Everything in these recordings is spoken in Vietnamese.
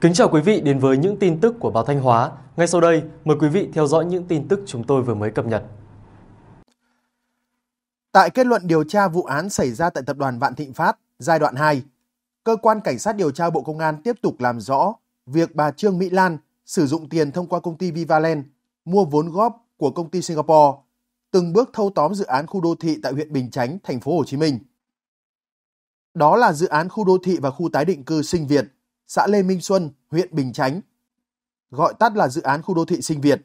Kính chào quý vị đến với những tin tức của báo Thanh Hóa. Ngay sau đây, mời quý vị theo dõi những tin tức chúng tôi vừa mới cập nhật. Tại kết luận điều tra vụ án xảy ra tại tập đoàn Vạn Thịnh Phát, giai đoạn 2, cơ quan cảnh sát điều tra Bộ Công an tiếp tục làm rõ việc bà Trương Mỹ Lan sử dụng tiền thông qua công ty vivalen mua vốn góp của công ty Singapore, từng bước thâu tóm dự án khu đô thị tại huyện Bình Chánh, thành phố Hồ Chí Minh. Đó là dự án khu đô thị và khu tái định cư Sinh Việt – xã Lê Minh Xuân, huyện Bình Chánh, gọi tắt là dự án khu đô thị Sinh Việt.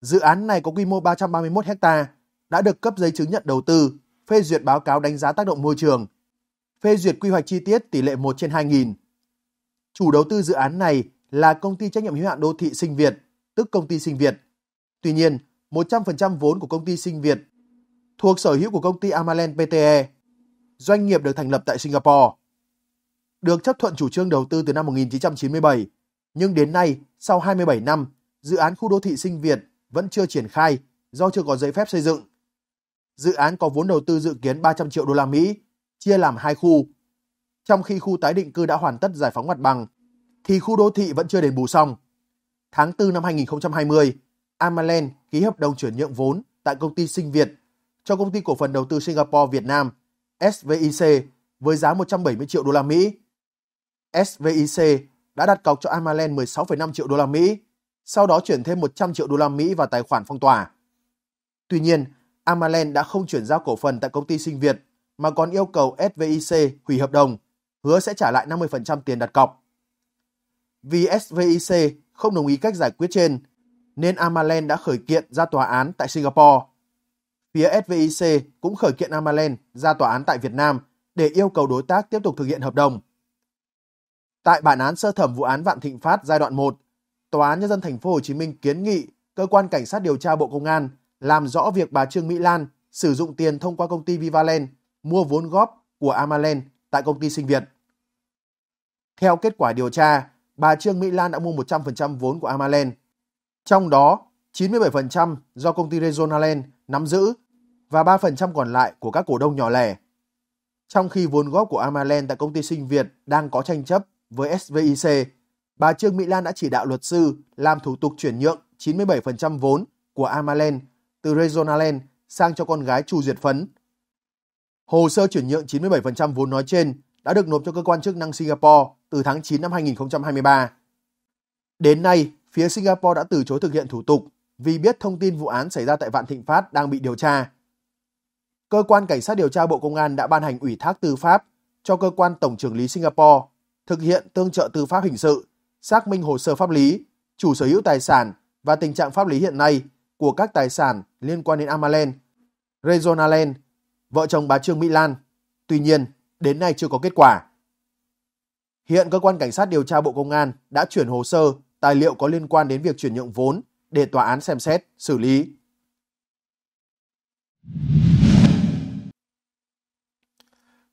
Dự án này có quy mô 331 ha, đã được cấp giấy chứng nhận đầu tư, phê duyệt báo cáo đánh giá tác động môi trường, phê duyệt quy hoạch chi tiết tỷ lệ 1 trên 2000. Chủ đầu tư dự án này là công ty trách nhiệm hữu hạn đô thị Sinh Việt, tức công ty Sinh Việt. Tuy nhiên, 100% vốn của công ty Sinh Việt thuộc sở hữu của công ty Amalen PTE, doanh nghiệp được thành lập tại Singapore được chấp thuận chủ trương đầu tư từ năm 1997, nhưng đến nay, sau 27 năm, dự án khu đô thị Sinh Việt vẫn chưa triển khai do chưa có giấy phép xây dựng. Dự án có vốn đầu tư dự kiến 300 triệu đô la Mỹ, chia làm hai khu. Trong khi khu tái định cư đã hoàn tất giải phóng mặt bằng, thì khu đô thị vẫn chưa đền bù xong. Tháng 4 năm 2020, Amalen ký hợp đồng chuyển nhượng vốn tại công ty Sinh Việt cho công ty cổ phần đầu tư Singapore Việt Nam SVIC với giá 170 triệu đô la Mỹ SVIC đã đặt cọc cho Ireland 16,5 triệu đô la Mỹ, sau đó chuyển thêm 100 triệu đô la Mỹ vào tài khoản phong tỏa. Tuy nhiên, Ireland đã không chuyển giao cổ phần tại công ty Sinh Việt mà còn yêu cầu SVIC hủy hợp đồng, hứa sẽ trả lại 50% tiền đặt cọc. Vì SVIC không đồng ý cách giải quyết trên, nên Amaland đã khởi kiện ra tòa án tại Singapore. Phía SVIC cũng khởi kiện Amaland ra tòa án tại Việt Nam để yêu cầu đối tác tiếp tục thực hiện hợp đồng. Tại bản án sơ thẩm vụ án Vạn Thịnh Phát giai đoạn 1, Tòa án nhân dân thành phố Hồ Chí Minh kiến nghị cơ quan cảnh sát điều tra Bộ Công an làm rõ việc bà Trương Mỹ Lan sử dụng tiền thông qua công ty Vivalen mua vốn góp của Amalen tại công ty Sinh Việt. Theo kết quả điều tra, bà Trương Mỹ Lan đã mua 100% vốn của Amalen, Trong đó, 97% do công ty Rezonaland nắm giữ và 3% còn lại của các cổ đông nhỏ lẻ. Trong khi vốn góp của Amalen tại công ty Sinh Việt đang có tranh chấp với SVIC, bà Trương Mỹ Lan đã chỉ đạo luật sư làm thủ tục chuyển nhượng 97% vốn của Amalen từ Regionalen sang cho con gái Chu Duyệt Phấn. Hồ sơ chuyển nhượng 97% vốn nói trên đã được nộp cho cơ quan chức năng Singapore từ tháng 9 năm 2023. Đến nay, phía Singapore đã từ chối thực hiện thủ tục vì biết thông tin vụ án xảy ra tại Vạn Thịnh Phát đang bị điều tra. Cơ quan Cảnh sát điều tra Bộ Công an đã ban hành ủy thác tư pháp cho cơ quan Tổng trưởng lý Singapore thực hiện tương trợ tư pháp hình sự, xác minh hồ sơ pháp lý, chủ sở hữu tài sản và tình trạng pháp lý hiện nay của các tài sản liên quan đến Amalen, Rezonalen, vợ chồng bà Trương Mỹ Lan. Tuy nhiên, đến nay chưa có kết quả. Hiện cơ quan cảnh sát điều tra Bộ Công an đã chuyển hồ sơ, tài liệu có liên quan đến việc chuyển nhượng vốn để tòa án xem xét, xử lý.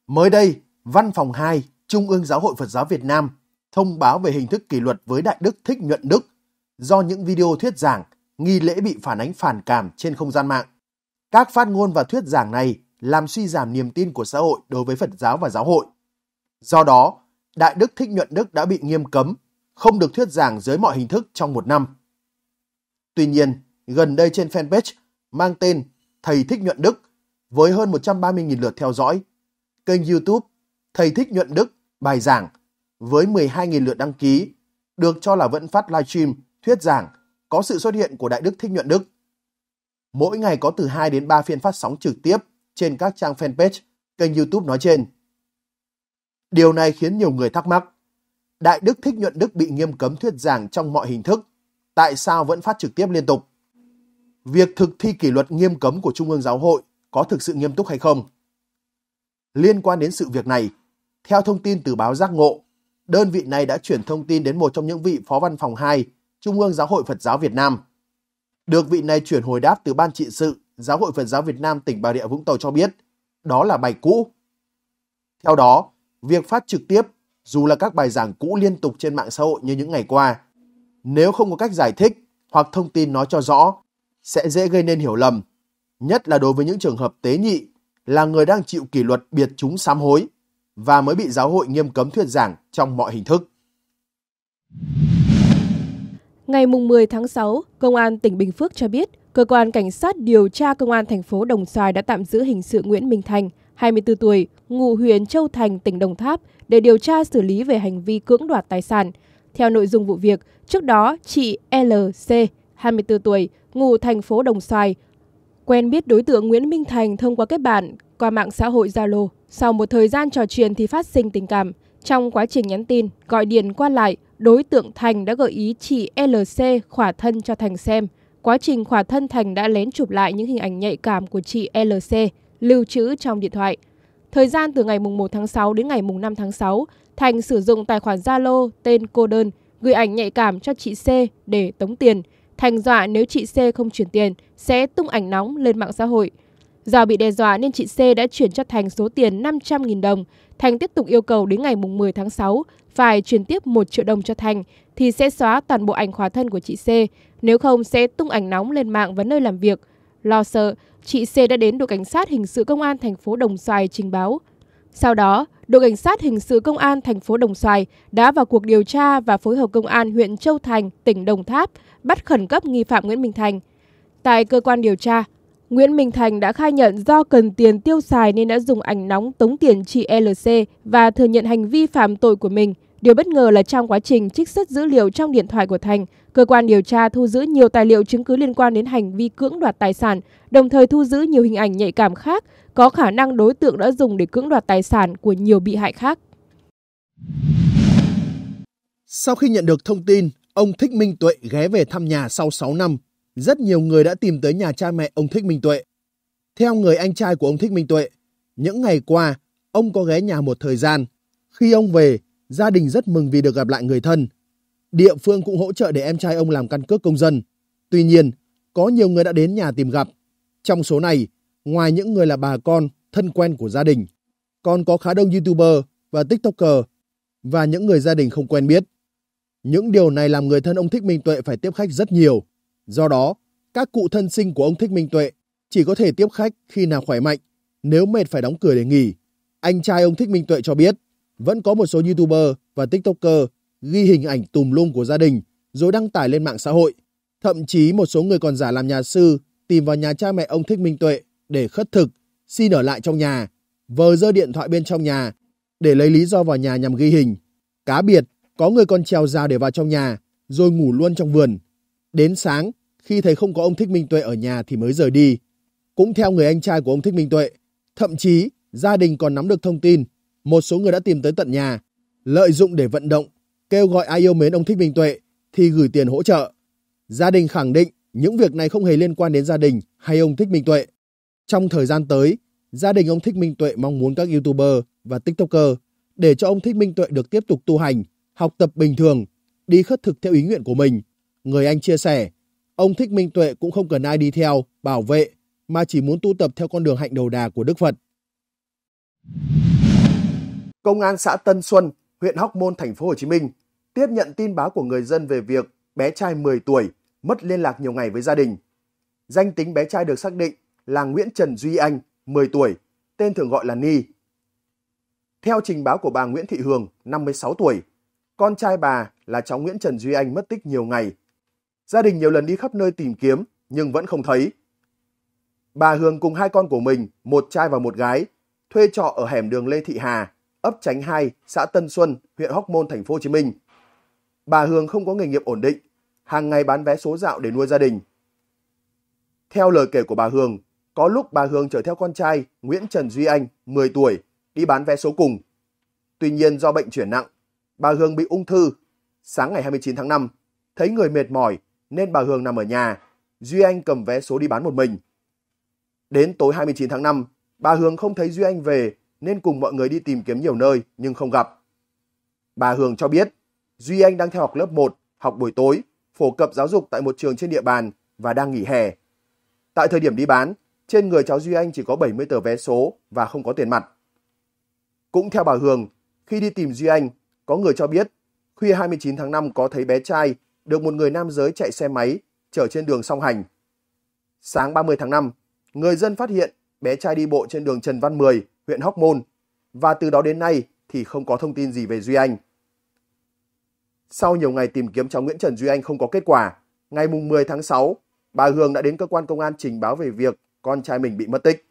Mới đây, Văn phòng 2 Trung ương Giáo hội Phật giáo Việt Nam thông báo về hình thức kỷ luật với Đại Đức Thích Nhuận Đức do những video thuyết giảng, nghi lễ bị phản ánh phản cảm trên không gian mạng. Các phát ngôn và thuyết giảng này làm suy giảm niềm tin của xã hội đối với Phật giáo và giáo hội. Do đó, Đại Đức Thích Nhuận Đức đã bị nghiêm cấm, không được thuyết giảng dưới mọi hình thức trong một năm. Tuy nhiên, gần đây trên fanpage mang tên Thầy Thích Nhuận Đức với hơn 130.000 lượt theo dõi, kênh YouTube Thầy Thích Nhuận Đức bài giảng với 12.000 lượt đăng ký, được cho là vẫn phát livestream, thuyết giảng, có sự xuất hiện của Đại Đức Thích Nhuận Đức. Mỗi ngày có từ 2 đến 3 phiên phát sóng trực tiếp trên các trang fanpage, kênh YouTube nói trên. Điều này khiến nhiều người thắc mắc. Đại Đức Thích Nhuận Đức bị nghiêm cấm thuyết giảng trong mọi hình thức, tại sao vẫn phát trực tiếp liên tục? Việc thực thi kỷ luật nghiêm cấm của Trung ương Giáo hội có thực sự nghiêm túc hay không? Liên quan đến sự việc này, theo thông tin từ báo Giác Ngộ, đơn vị này đã chuyển thông tin đến một trong những vị phó văn phòng 2, Trung ương Giáo hội Phật giáo Việt Nam. Được vị này chuyển hồi đáp từ Ban trị sự Giáo hội Phật giáo Việt Nam tỉnh Bà Rịa Vũng Tàu cho biết, đó là bài cũ. Theo đó, việc phát trực tiếp, dù là các bài giảng cũ liên tục trên mạng xã hội như những ngày qua, nếu không có cách giải thích hoặc thông tin nói cho rõ, sẽ dễ gây nên hiểu lầm, nhất là đối với những trường hợp tế nhị là người đang chịu kỷ luật biệt chúng sám hối và mới bị giáo hội nghiêm cấm thuyết giảng trong mọi hình thức. Ngày 10 tháng 6, Công an tỉnh Bình Phước cho biết, Cơ quan Cảnh sát điều tra Công an thành phố Đồng Xoài đã tạm giữ hình sự Nguyễn Minh Thành, 24 tuổi, ngụ huyện Châu Thành, tỉnh Đồng Tháp, để điều tra xử lý về hành vi cưỡng đoạt tài sản. Theo nội dung vụ việc, trước đó chị LC, 24 tuổi, ngụ thành phố Đồng Xoài, quen biết đối tượng Nguyễn Minh Thành thông qua kết bạn qua mạng xã hội Zalo. Sau một thời gian trò chuyện thì phát sinh tình cảm. Trong quá trình nhắn tin, gọi điện qua lại, đối tượng Thành đã gợi ý chị LC khỏa thân cho Thành xem. Quá trình khỏa thân Thành đã lén chụp lại những hình ảnh nhạy cảm của chị LC, lưu trữ trong điện thoại. Thời gian từ ngày 1 tháng 6 đến ngày 5 tháng 6, Thành sử dụng tài khoản Zalo tên cô đơn, gửi ảnh nhạy cảm cho chị C để tống tiền. Thành dọa nếu chị C không chuyển tiền, sẽ tung ảnh nóng lên mạng xã hội. Do bị đe dọa nên chị C đã chuyển cho Thành số tiền 500.000 đồng. Thành tiếp tục yêu cầu đến ngày 10 tháng 6 phải chuyển tiếp 1 triệu đồng cho Thành thì sẽ xóa toàn bộ ảnh khóa thân của chị C, nếu không sẽ tung ảnh nóng lên mạng và nơi làm việc. Lo sợ, chị C đã đến đội cảnh sát hình sự công an thành phố Đồng Xoài trình báo. Sau đó, đội cảnh sát hình sự công an thành phố Đồng Xoài đã vào cuộc điều tra và phối hợp công an huyện Châu Thành, tỉnh Đồng Tháp bắt khẩn cấp nghi phạm Nguyễn Minh Thành. Tại cơ quan điều tra, Nguyễn Minh Thành đã khai nhận do cần tiền tiêu xài nên đã dùng ảnh nóng tống tiền chị LC và thừa nhận hành vi phạm tội của mình. Điều bất ngờ là trong quá trình trích xuất dữ liệu trong điện thoại của Thành, cơ quan điều tra thu giữ nhiều tài liệu chứng cứ liên quan đến hành vi cưỡng đoạt tài sản, đồng thời thu giữ nhiều hình ảnh nhạy cảm khác có khả năng đối tượng đã dùng để cưỡng đoạt tài sản của nhiều bị hại khác. Sau khi nhận được thông tin, ông Thích Minh Tuệ ghé về thăm nhà sau 6 năm rất nhiều người đã tìm tới nhà cha mẹ ông Thích Minh Tuệ. Theo người anh trai của ông Thích Minh Tuệ, những ngày qua, ông có ghé nhà một thời gian. Khi ông về, gia đình rất mừng vì được gặp lại người thân. Địa phương cũng hỗ trợ để em trai ông làm căn cước công dân. Tuy nhiên, có nhiều người đã đến nhà tìm gặp. Trong số này, ngoài những người là bà con, thân quen của gia đình, còn có khá đông YouTuber và TikToker và những người gia đình không quen biết. Những điều này làm người thân ông Thích Minh Tuệ phải tiếp khách rất nhiều. Do đó, các cụ thân sinh của ông Thích Minh Tuệ chỉ có thể tiếp khách khi nào khỏe mạnh, nếu mệt phải đóng cửa để nghỉ. Anh trai ông Thích Minh Tuệ cho biết, vẫn có một số YouTuber và TikToker ghi hình ảnh tùm lum của gia đình rồi đăng tải lên mạng xã hội. Thậm chí một số người còn giả làm nhà sư tìm vào nhà cha mẹ ông Thích Minh Tuệ để khất thực, xin ở lại trong nhà, vờ dơ điện thoại bên trong nhà để lấy lý do vào nhà nhằm ghi hình. Cá biệt, có người còn trèo rào để vào trong nhà rồi ngủ luôn trong vườn. Đến sáng, khi thấy không có ông Thích Minh Tuệ ở nhà thì mới rời đi. Cũng theo người anh trai của ông Thích Minh Tuệ, thậm chí gia đình còn nắm được thông tin, một số người đã tìm tới tận nhà, lợi dụng để vận động, kêu gọi ai yêu mến ông Thích Minh Tuệ thì gửi tiền hỗ trợ. Gia đình khẳng định những việc này không hề liên quan đến gia đình hay ông Thích Minh Tuệ. Trong thời gian tới, gia đình ông Thích Minh Tuệ mong muốn các YouTuber và TikToker để cho ông Thích Minh Tuệ được tiếp tục tu hành, học tập bình thường, đi khất thực theo ý nguyện của mình. Người anh chia sẻ, Ông Thích Minh Tuệ cũng không cần ai đi theo, bảo vệ, mà chỉ muốn tu tập theo con đường hạnh đầu đà của Đức Phật. Công an xã Tân Xuân, huyện Hóc Môn, thành phố Hồ Chí Minh tiếp nhận tin báo của người dân về việc bé trai 10 tuổi mất liên lạc nhiều ngày với gia đình. Danh tính bé trai được xác định là Nguyễn Trần Duy Anh, 10 tuổi, tên thường gọi là Ni. Theo trình báo của bà Nguyễn Thị Hường, 56 tuổi, con trai bà là cháu Nguyễn Trần Duy Anh mất tích nhiều ngày Gia đình nhiều lần đi khắp nơi tìm kiếm nhưng vẫn không thấy. Bà Hương cùng hai con của mình, một trai và một gái, thuê trọ ở hẻm đường Lê Thị Hà, ấp Tránh Hai, xã Tân Xuân, huyện Hóc Môn, thành phố Hồ Chí Minh. Bà Hương không có nghề nghiệp ổn định, hàng ngày bán vé số dạo để nuôi gia đình. Theo lời kể của bà Hương, có lúc bà Hương chở theo con trai Nguyễn Trần Duy Anh, 10 tuổi, đi bán vé số cùng. Tuy nhiên do bệnh chuyển nặng, bà Hương bị ung thư. Sáng ngày 29 tháng 5, thấy người mệt mỏi nên bà Hương nằm ở nhà, Duy Anh cầm vé số đi bán một mình. Đến tối 29 tháng 5, bà Hương không thấy Duy Anh về nên cùng mọi người đi tìm kiếm nhiều nơi nhưng không gặp. Bà Hương cho biết, Duy Anh đang theo học lớp 1, học buổi tối, phổ cập giáo dục tại một trường trên địa bàn và đang nghỉ hè. Tại thời điểm đi bán, trên người cháu Duy Anh chỉ có 70 tờ vé số và không có tiền mặt. Cũng theo bà Hương, khi đi tìm Duy Anh, có người cho biết khuya 29 tháng 5 có thấy bé trai được một người nam giới chạy xe máy chở trên đường song hành. Sáng 30 tháng 5, người dân phát hiện bé trai đi bộ trên đường Trần Văn Mười, huyện Hóc Môn và từ đó đến nay thì không có thông tin gì về Duy Anh. Sau nhiều ngày tìm kiếm cháu Nguyễn Trần Duy Anh không có kết quả, ngày mùng 10 tháng 6, bà Hương đã đến cơ quan công an trình báo về việc con trai mình bị mất tích.